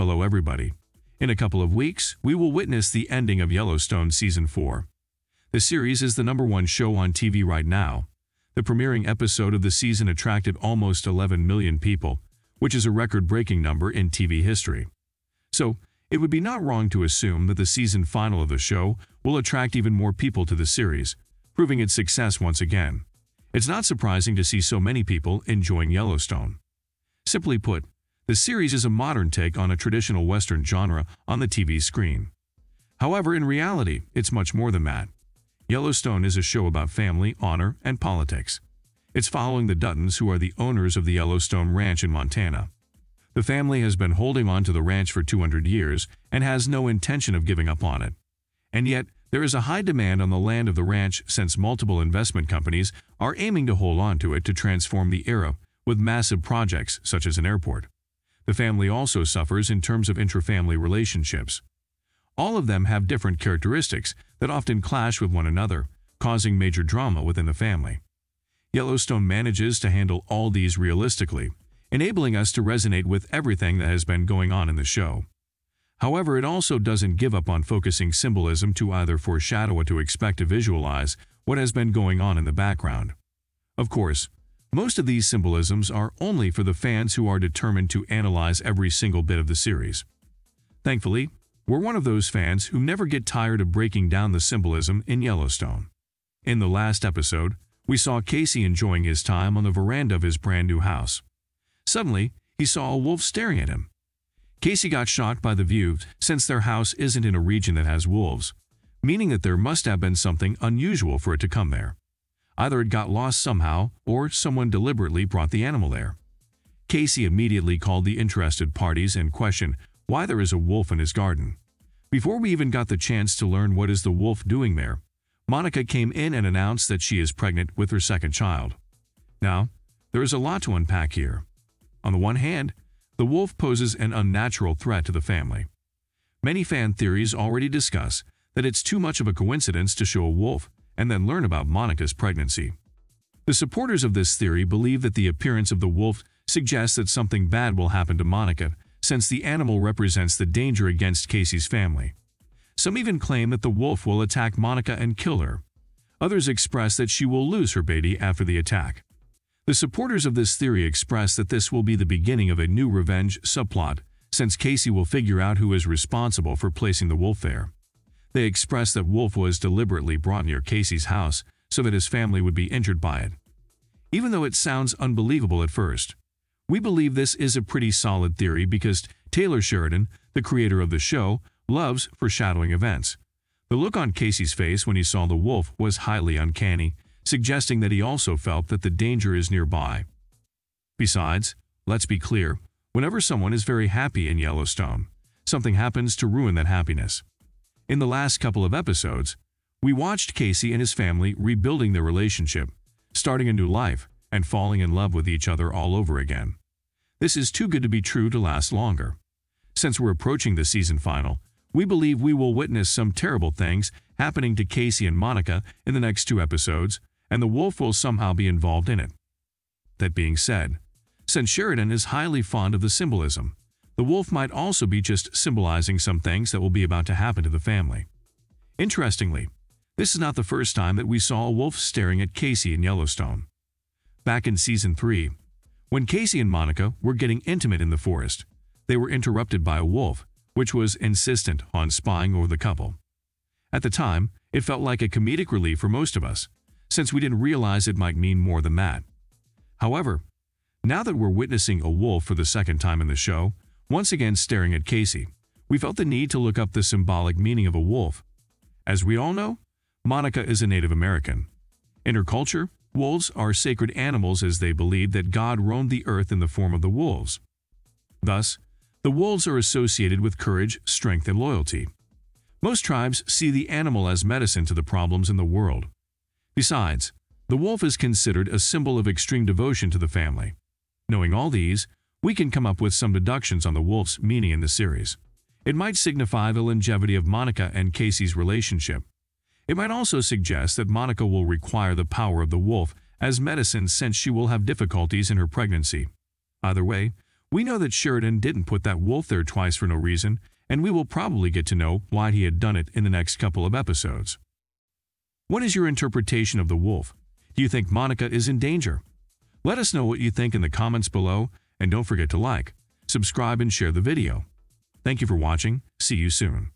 Hello, everybody. In a couple of weeks, we will witness the ending of Yellowstone Season 4. The series is the number one show on TV right now. The premiering episode of the season attracted almost 11 million people, which is a record-breaking number in TV history. So, it would be not wrong to assume that the season final of the show will attract even more people to the series, proving its success once again. It's not surprising to see so many people enjoying Yellowstone. Simply put, the series is a modern take on a traditional Western genre on the TV screen. However, in reality, it's much more than that. Yellowstone is a show about family, honor, and politics. It's following the Duttons, who are the owners of the Yellowstone Ranch in Montana. The family has been holding on to the ranch for 200 years and has no intention of giving up on it. And yet, there is a high demand on the land of the ranch since multiple investment companies are aiming to hold on to it to transform the area with massive projects such as an airport. The family also suffers in terms of intra-family relationships. All of them have different characteristics that often clash with one another, causing major drama within the family. Yellowstone manages to handle all these realistically, enabling us to resonate with everything that has been going on in the show. However, it also doesn't give up on focusing symbolism to either foreshadow or to expect to visualize what has been going on in the background. Of course, most of these symbolisms are only for the fans who are determined to analyze every single bit of the series. Thankfully, we're one of those fans who never get tired of breaking down the symbolism in Yellowstone. In the last episode, we saw Casey enjoying his time on the veranda of his brand new house. Suddenly, he saw a wolf staring at him. Casey got shocked by the view since their house isn't in a region that has wolves, meaning that there must have been something unusual for it to come there. Either it got lost somehow, or someone deliberately brought the animal there. Casey immediately called the interested parties and questioned why there is a wolf in his garden. Before we even got the chance to learn what is the wolf doing there, Monica came in and announced that she is pregnant with her second child. Now, there is a lot to unpack here. On the one hand, the wolf poses an unnatural threat to the family. Many fan theories already discuss that it's too much of a coincidence to show a wolf and then learn about Monica's pregnancy. The supporters of this theory believe that the appearance of the wolf suggests that something bad will happen to Monica, since the animal represents the danger against Casey's family. Some even claim that the wolf will attack Monica and kill her. Others express that she will lose her baby after the attack. The supporters of this theory express that this will be the beginning of a new revenge subplot, since Casey will figure out who is responsible for placing the wolf there. They expressed that Wolf was deliberately brought near Casey's house so that his family would be injured by it. Even though it sounds unbelievable at first, we believe this is a pretty solid theory because Taylor Sheridan, the creator of the show, loves foreshadowing events. The look on Casey's face when he saw the wolf was highly uncanny, suggesting that he also felt that the danger is nearby. Besides, let's be clear, whenever someone is very happy in Yellowstone, something happens to ruin that happiness. In the last couple of episodes, we watched Casey and his family rebuilding their relationship, starting a new life, and falling in love with each other all over again. This is too good to be true to last longer. Since we're approaching the season final, we believe we will witness some terrible things happening to Casey and Monica in the next two episodes, and the wolf will somehow be involved in it. That being said, since Sheridan is highly fond of the symbolism, the wolf might also be just symbolizing some things that will be about to happen to the family. Interestingly, this is not the first time that we saw a wolf staring at Casey in Yellowstone. Back in Season 3, when Casey and Monica were getting intimate in the forest, they were interrupted by a wolf, which was insistent on spying over the couple. At the time, it felt like a comedic relief for most of us, since we didn't realize it might mean more than that. However, now that we're witnessing a wolf for the second time in the show, once again staring at Casey, we felt the need to look up the symbolic meaning of a wolf. As we all know, Monica is a Native American. In her culture, wolves are sacred animals as they believe that God roamed the earth in the form of the wolves. Thus, the wolves are associated with courage, strength, and loyalty. Most tribes see the animal as medicine to the problems in the world. Besides, the wolf is considered a symbol of extreme devotion to the family. Knowing all these, we can come up with some deductions on the wolf's meaning in the series. It might signify the longevity of Monica and Casey's relationship. It might also suggest that Monica will require the power of the wolf as medicine since she will have difficulties in her pregnancy. Either way, we know that Sheridan didn't put that wolf there twice for no reason, and we will probably get to know why he had done it in the next couple of episodes. What is your interpretation of the wolf? Do you think Monica is in danger? Let us know what you think in the comments below, and don't forget to like, subscribe, and share the video. Thank you for watching. See you soon.